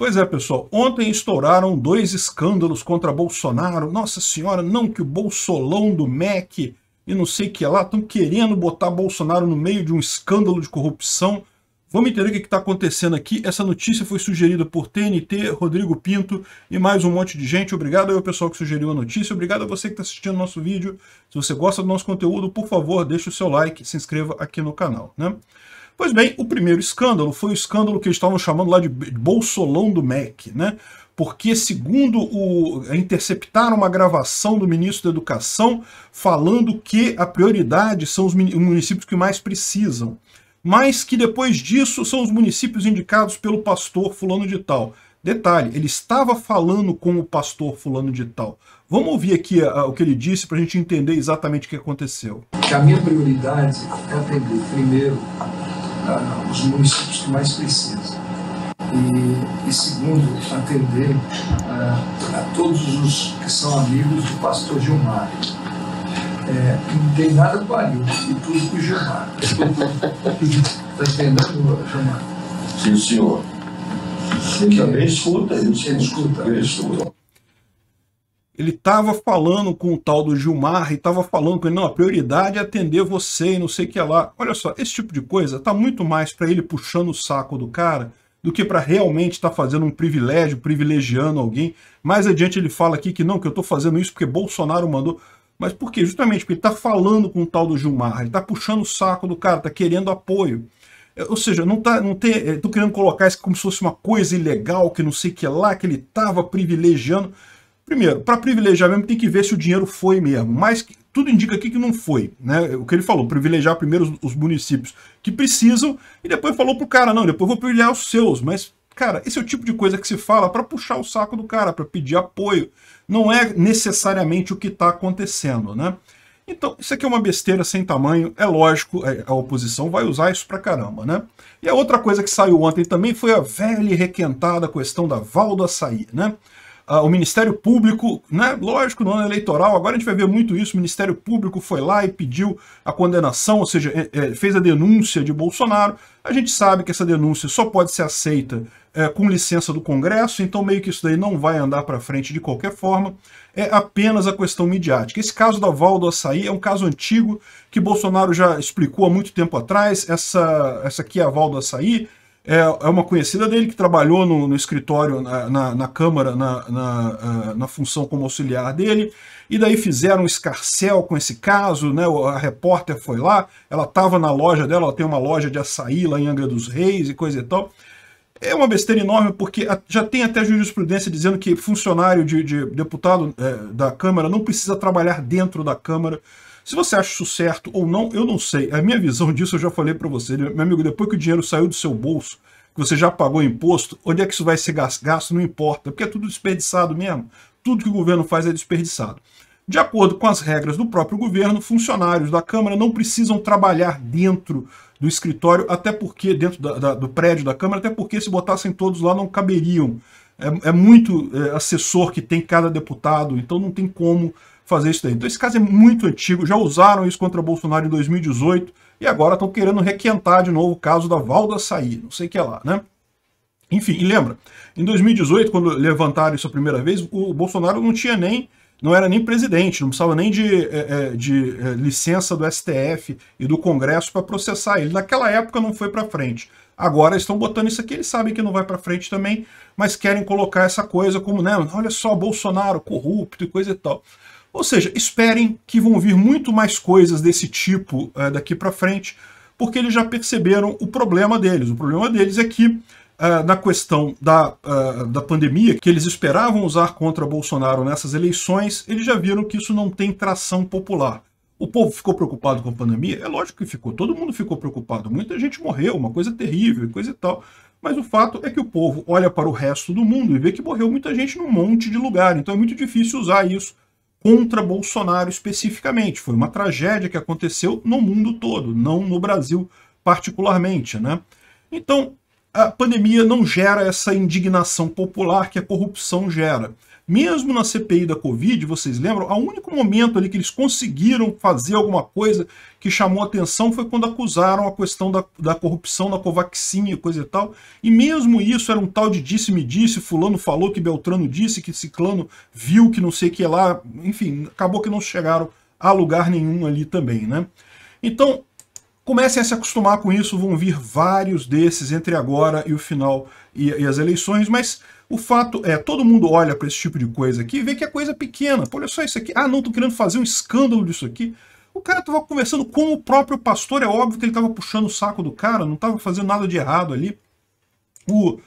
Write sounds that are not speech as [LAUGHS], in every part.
Pois é, pessoal, ontem estouraram dois escândalos contra Bolsonaro. Nossa senhora, não que o bolsolão do MEC e não sei o que lá estão querendo botar Bolsonaro no meio de um escândalo de corrupção. Vamos entender o que está acontecendo aqui. Essa notícia foi sugerida por TNT, Rodrigo Pinto e mais um monte de gente. Obrigado ao pessoal que sugeriu a notícia. Obrigado a você que está assistindo o nosso vídeo. Se você gosta do nosso conteúdo, por favor, deixe o seu like, se inscreva aqui no canal. Né? Pois bem, o primeiro escândalo foi o escândalo que eles estavam chamando lá de Bolsolão do MEC, né? Porque, segundo o. interceptaram uma gravação do ministro da Educação falando que a prioridade são os municípios que mais precisam. Mas que depois disso são os municípios indicados pelo pastor fulano de tal. Detalhe, ele estava falando com o pastor fulano de tal. Vamos ouvir aqui ah, o que ele disse para a gente entender exatamente o que aconteceu. Que a minha prioridade é atender primeiro os municípios que mais precisam. E, e segundo, atender a, a, todos os que são amigos do pastor Gilmar. É, não tem nada com a Rio, e tudo com o Gilmar. Está [LAUGHS] entendendo, Gilmar? Sim, senhor. Ele também escuta isso. Ele escuta. Ele escuta ele estava falando com o tal do Gilmar e estava falando com ele, não, a prioridade é atender você e não sei o que lá. Olha só, esse tipo de coisa está muito mais para ele puxando o saco do cara do que para realmente estar tá fazendo um privilégio, privilegiando alguém. Mais adiante ele fala aqui que não, que eu estou fazendo isso porque Bolsonaro mandou. Mas por quê? Justamente porque ele está falando com o tal do Gilmar, ele está puxando o saco do cara, está querendo apoio. É, ou seja, não tá, não tem, estou é, querendo colocar isso como se fosse uma coisa ilegal, que não sei o que lá, que ele estava privilegiando. Primeiro, para privilegiar mesmo, tem que ver se o dinheiro foi mesmo. Mas tudo indica aqui que não foi. Né? O que ele falou, privilegiar primeiro os municípios que precisam, e depois falou pro cara, não, depois vou privilegiar os seus. Mas, cara, esse é o tipo de coisa que se fala para puxar o saco do cara, para pedir apoio. Não é necessariamente o que está acontecendo, né? Então, isso aqui é uma besteira sem tamanho, é lógico, é, a oposição vai usar isso para caramba, né? E a outra coisa que saiu ontem também foi a velha e requentada questão da Val do Açaí, né? Ah, o Ministério Público, né? lógico, no ano eleitoral, agora a gente vai ver muito isso, o Ministério Público foi lá e pediu a condenação, ou seja, é, é, fez a denúncia de Bolsonaro. A gente sabe que essa denúncia só pode ser aceita é, com licença do Congresso, então meio que isso daí não vai andar para frente de qualquer forma, é apenas a questão midiática. Esse caso da Val do Açaí é um caso antigo que Bolsonaro já explicou há muito tempo atrás, essa, essa aqui é a Val do Açaí, é, é uma conhecida dele que trabalhou no, no escritório, na, na, na Câmara, na, na, eh, na, função como auxiliar dele, e daí fizeram um escarcel com esse caso, né? a repórter foi lá, ela estava na loja dela, ela tem uma loja de açaí lá em Angra dos Reis e coisa e tal, é uma besteira enorme, porque já tem até jurisprudência dizendo que funcionário de, de deputado é, da Câmara não precisa trabalhar dentro da Câmara, se você acha isso certo ou não, eu não sei. A minha visão disso eu já falei para você. Né? Meu amigo, depois que o dinheiro saiu do seu bolso, que você já pagou imposto, onde é que isso vai ser gasto? Não importa, porque é tudo desperdiçado mesmo. Tudo que o governo faz é desperdiçado. De acordo com as regras do próprio governo, funcionários da Câmara não precisam trabalhar dentro do escritório, até porque, dentro da, da, do prédio da Câmara, até porque se botassem todos lá não caberiam. É, é muito é, assessor que tem cada deputado, então não tem como fazer isso daí. Então esse caso é muito antigo, já usaram isso contra Bolsonaro em 2018 e agora estão querendo requentar de novo o caso da Valda sair, não sei o que é lá, né? Enfim, e lembra, em 2018, quando levantaram isso a primeira vez, o Bolsonaro não tinha nem, não era nem presidente, não precisava nem de, é, é, de é, licença do STF e do Congresso para processar ele. Naquela época não foi para frente. Agora estão botando isso aqui, eles sabem que não vai para frente também, mas querem colocar essa coisa como, né, olha só, Bolsonaro corrupto e coisa e tal. Ou seja, esperem que vão vir muito mais coisas desse tipo eh, daqui para frente, porque eles já perceberam o problema deles. O problema deles é que, eh, na questão da, eh, da pandemia, que eles esperavam usar contra Bolsonaro nessas eleições, eles já viram que isso não tem tração popular. O povo ficou preocupado com a pandemia? É lógico que ficou, todo mundo ficou preocupado. Muita gente morreu, uma coisa terrível, coisa e tal. Mas o fato é que o povo olha para o resto do mundo e vê que morreu muita gente num monte de lugar. Então é muito difícil usar isso contra Bolsonaro especificamente. Foi uma tragédia que aconteceu no mundo todo, não no Brasil particularmente. Né? Então, a pandemia não gera essa indignação popular que a corrupção gera. Mesmo na CPI da Covid, vocês lembram, o único momento ali que eles conseguiram fazer alguma coisa que chamou atenção foi quando acusaram a questão da, da corrupção da Covaxin e coisa e tal. E mesmo isso era um tal de disse-me disse, fulano falou que Beltrano disse, que Ciclano viu que não sei o que lá. Enfim, acabou que não chegaram a lugar nenhum ali também, né? Então, Comecem a se acostumar com isso, vão vir vários desses entre agora e o final e, e as eleições, mas o fato é, todo mundo olha para esse tipo de coisa aqui e vê que é coisa pequena. Pô, olha só isso aqui. Ah, não, tô querendo fazer um escândalo disso aqui. O cara estava conversando com o próprio pastor, é óbvio que ele estava puxando o saco do cara, não estava fazendo nada de errado ali. O, uh,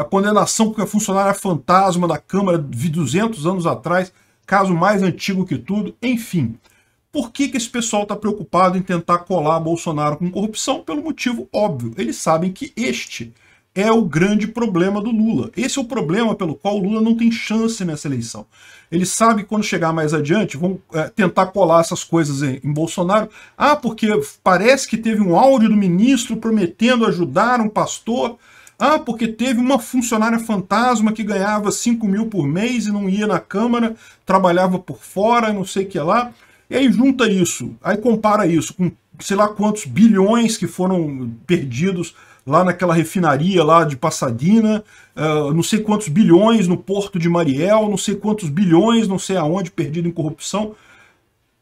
a condenação porque a funcionária fantasma da Câmara de 200 anos atrás, caso mais antigo que tudo, enfim. Por que, que esse pessoal está preocupado em tentar colar Bolsonaro com corrupção? Pelo motivo óbvio. Eles sabem que este é o grande problema do Lula. Esse é o problema pelo qual o Lula não tem chance nessa eleição. Ele sabe que quando chegar mais adiante, vão é, tentar colar essas coisas em, em, Bolsonaro. Ah, porque parece que teve um áudio do ministro prometendo ajudar um pastor. Ah, porque teve uma funcionária fantasma que ganhava 5 mil por mês e não ia na Câmara, trabalhava por fora, não sei o que lá. E aí junta isso, aí compara isso com sei lá quantos bilhões que foram perdidos lá naquela refinaria lá de Passadina, uh, ah, não sei quantos bilhões no porto de Mariel, não sei quantos bilhões, não sei aonde, perdido em corrupção.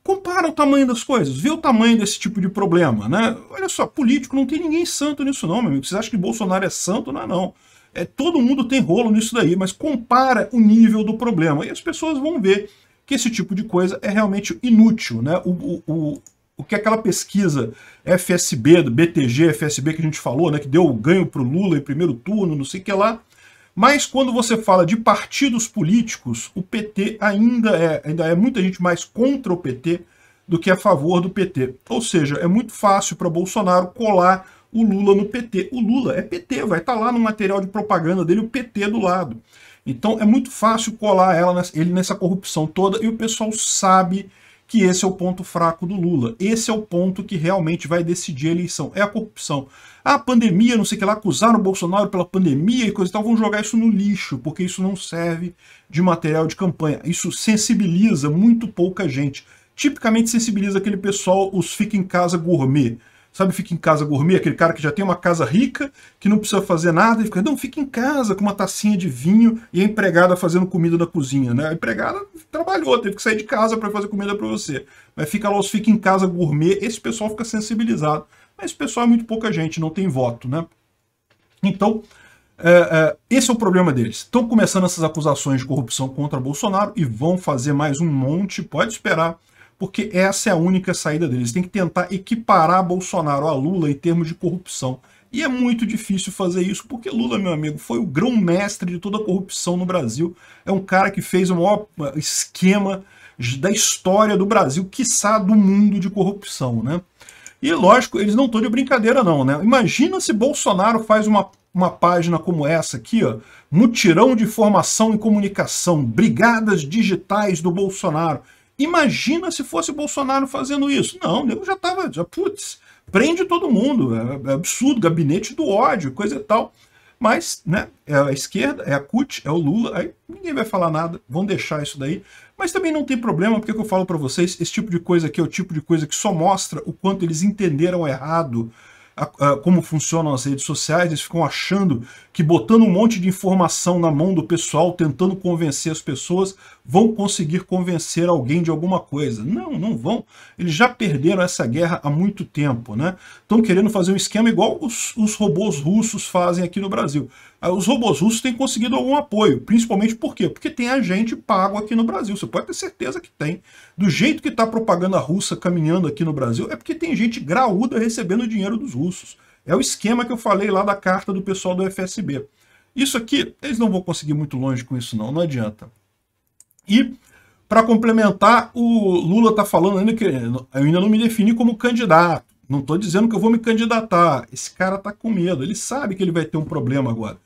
Compara o tamanho das coisas, vê o tamanho desse tipo de problema, né? Olha só, político, não tem ninguém santo nisso não, meu amigo. Vocês acham que Bolsonaro é santo? Não é não. É, todo mundo tem rolo nisso daí, mas compara o nível do problema. E as pessoas vão ver que esse tipo de coisa é realmente inútil. Né? O, o, o que aquela pesquisa FSB, do BTG, FSB que a gente falou, né, que deu o ganho para o Lula em primeiro turno, não sei o que lá. Mas quando você fala de partidos políticos, o PT ainda é, ainda é muita gente mais contra o PT do que a favor do PT. Ou seja, é muito fácil para Bolsonaro colar o Lula no PT. O Lula é PT, vai estar tá lá no material de propaganda dele o PT do lado. Então é muito fácil colar ela, ele nessa corrupção toda e o pessoal sabe que esse é o ponto fraco do Lula. Esse é o ponto que realmente vai decidir a eleição, é a corrupção. A pandemia, não sei o que lá, acusaram o Bolsonaro pela pandemia e coisa e tal, vão jogar isso no lixo, porque isso não serve de material de campanha. Isso sensibiliza muito pouca gente. Tipicamente sensibiliza aquele pessoal, os fica em casa gourmet. Sabe, fica em casa gourmet, aquele cara que já tem uma casa rica, que não precisa fazer nada, e fica, não, fica em casa com uma tacinha de vinho e a empregada fazendo comida na cozinha, né? A empregada trabalhou, teve que sair de casa para fazer comida para você. Mas fica lá os fica em casa gourmet, esse pessoal fica sensibilizado. Mas esse pessoal é muito pouca gente, não tem voto, né? Então, é, é, esse é o problema deles. Estão começando essas acusações de corrupção contra Bolsonaro e vão fazer mais um monte, pode esperar porque essa é a única saída deles. Tem que tentar equiparar Bolsonaro a Lula em termos de corrupção. E é muito difícil fazer isso, porque Lula, meu amigo, foi o grão-mestre de toda a corrupção no Brasil. É um cara que fez o maior eh, esquema da história do Brasil, quiçá do mundo de corrupção, né? E lógico, eles não estão de brincadeira não, né? Imagina se Bolsonaro faz uma, uma página como essa aqui, ó, mutirão de formação e comunicação, brigadas digitais do Bolsonaro. Imagina se fosse Bolsonaro fazendo isso. Não, o nego já estava, já, putz, prende todo mundo, é, é absurdo, gabinete do ódio, coisa e tal. Mas, né, é a esquerda, é a CUT, é o Lula, aí ninguém vai falar nada, vão deixar isso daí. Mas também não tem problema, porque é eu falo para vocês, esse tipo de coisa aqui é o tipo de coisa que só mostra o quanto eles entenderam errado a, a, como funcionam as redes sociais, eles ficam achando que botando um monte de informação na mão do pessoal, tentando convencer as pessoas, vão conseguir convencer alguém de alguma coisa. Não, não vão. Eles já perderam essa guerra há muito tempo, né? Estão querendo fazer um esquema igual os, os robôs russos fazem aqui no Brasil os robôs russos têm conseguido algum apoio, principalmente por quê? Porque tem agente pago aqui no Brasil, você pode ter certeza que tem. Do jeito que está a propaganda russa caminhando aqui no Brasil, é porque tem gente graúda recebendo dinheiro dos russos. É o esquema que eu falei lá da carta do pessoal do FSB. Isso aqui, eles não vão conseguir muito longe com isso não, não adianta. E, para complementar, o Lula está falando ainda que eu ainda não me defini como candidato. Não estou dizendo que eu vou me candidatar. Esse cara está com medo. Ele sabe que ele vai ter um problema agora.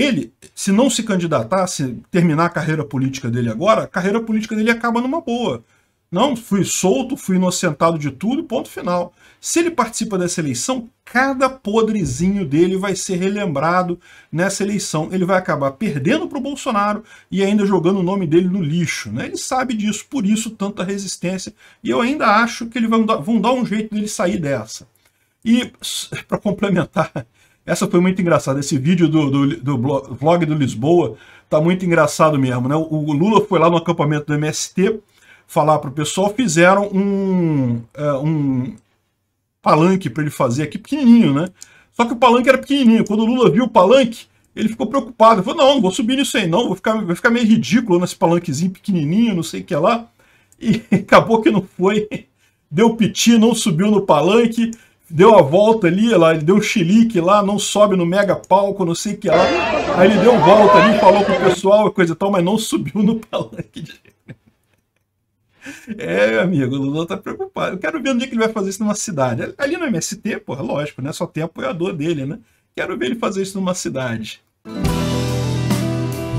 Ele, se não se candidatar, se terminar a carreira política dele agora, a carreira política dele acaba numa boa. Não, fui solto, fui inocentado de tudo, ponto final. Se ele participa dessa eleição, cada podrezinho dele vai ser relembrado nessa eleição. Ele vai acabar perdendo para o Bolsonaro e ainda jogando o nome dele no lixo. Né? Ele sabe disso, por isso tanta resistência. E eu ainda acho que eles vão dar, vão dar um jeito dele sair dessa. E, [LAUGHS] para complementar essa foi muito engraçada. Esse vídeo do, do, do vlog do Lisboa tá muito engraçado mesmo, né? O, Lula foi lá no acampamento do MST falar para o pessoal, fizeram um, é, um palanque para ele fazer aqui, pequenininho, né? Só que o palanque era pequenininho. Quando o Lula viu o palanque, ele ficou preocupado. Ele falou, não, não vou subir nisso aí não, vou ficar, vai ficar meio ridículo nesse palanquezinho pequenininho, não sei o que lá. E [LAUGHS] acabou que não foi. Deu piti, não subiu no palanque deu a volta ali, lá, ele deu um chilique lá, não sobe no mega palco, não sei o que lá. Aí ele deu volta ali, falou pro pessoal, coisa e tal, mas não subiu no [LAUGHS] palanque de é, meu amigo, o Lula tá preocupado. Eu quero ver onde é que ele vai fazer isso numa cidade. Ali no MST, porra, lógico, né? Só tem é apoiador dele, né? Quero ver ele fazer isso numa cidade.